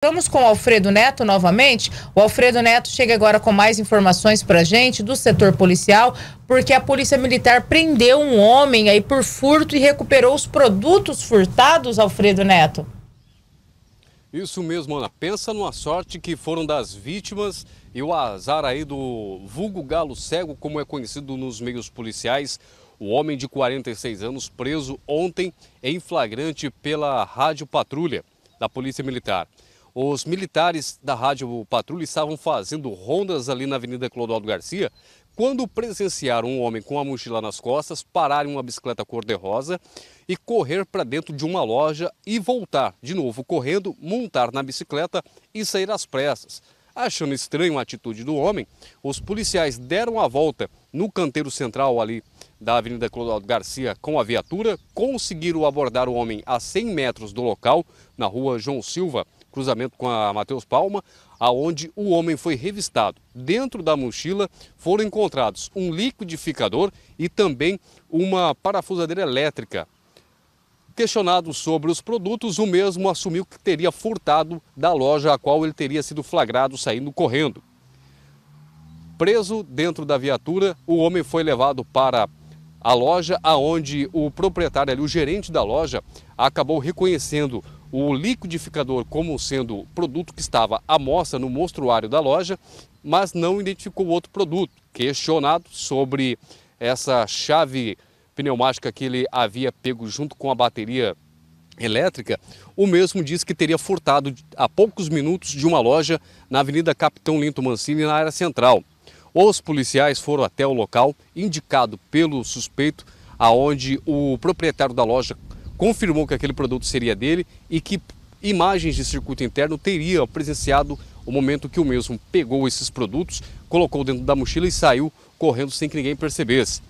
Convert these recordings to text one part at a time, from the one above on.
Vamos com o Alfredo Neto novamente. O Alfredo Neto chega agora com mais informações para gente do setor policial, porque a Polícia Militar prendeu um homem aí por furto e recuperou os produtos furtados, Alfredo Neto. Isso mesmo, Ana. Pensa numa sorte que foram das vítimas e o azar aí do vulgo galo cego, como é conhecido nos meios policiais. O homem de 46 anos preso ontem em flagrante pela Rádio Patrulha da Polícia Militar. Os militares da Rádio Patrulha estavam fazendo rondas ali na Avenida Clodoaldo Garcia quando presenciaram um homem com a mochila nas costas parar em uma bicicleta cor-de-rosa e correr para dentro de uma loja e voltar de novo correndo, montar na bicicleta e sair às pressas. Achando estranho a atitude do homem, os policiais deram a volta no canteiro central ali da Avenida Clodoaldo Garcia com a viatura, conseguiram abordar o homem a 100 metros do local, na rua João Silva, cruzamento com a Matheus Palma, aonde o homem foi revistado. Dentro da mochila foram encontrados um liquidificador e também uma parafusadeira elétrica. Questionado sobre os produtos, o mesmo assumiu que teria furtado da loja a qual ele teria sido flagrado saindo correndo. Preso dentro da viatura, o homem foi levado para a loja aonde o proprietário, ali, o gerente da loja, acabou reconhecendo o liquidificador como sendo produto que estava à mostra no mostruário da loja, mas não identificou outro produto. Questionado sobre essa chave pneumática que ele havia pego junto com a bateria elétrica, o mesmo disse que teria furtado a poucos minutos de uma loja na Avenida Capitão Linto Mancini, na área central. Os policiais foram até o local indicado pelo suspeito, aonde o proprietário da loja confirmou que aquele produto seria dele e que imagens de circuito interno teria presenciado o momento que o mesmo pegou esses produtos, colocou dentro da mochila e saiu correndo sem que ninguém percebesse.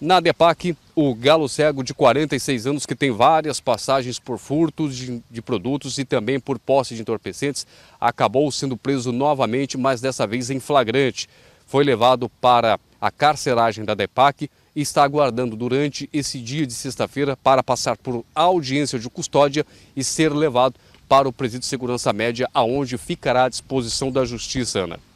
Na DEPAC, o galo cego de 46 anos, que tem várias passagens por furtos de, de, produtos e também por posse de entorpecentes, acabou sendo preso novamente, mas dessa vez em flagrante. Foi levado para a carceragem da DEPAC, e está aguardando durante esse dia de sexta-feira para passar por audiência de custódia e ser levado para o presídio de segurança média, aonde ficará à disposição da justiça, Ana.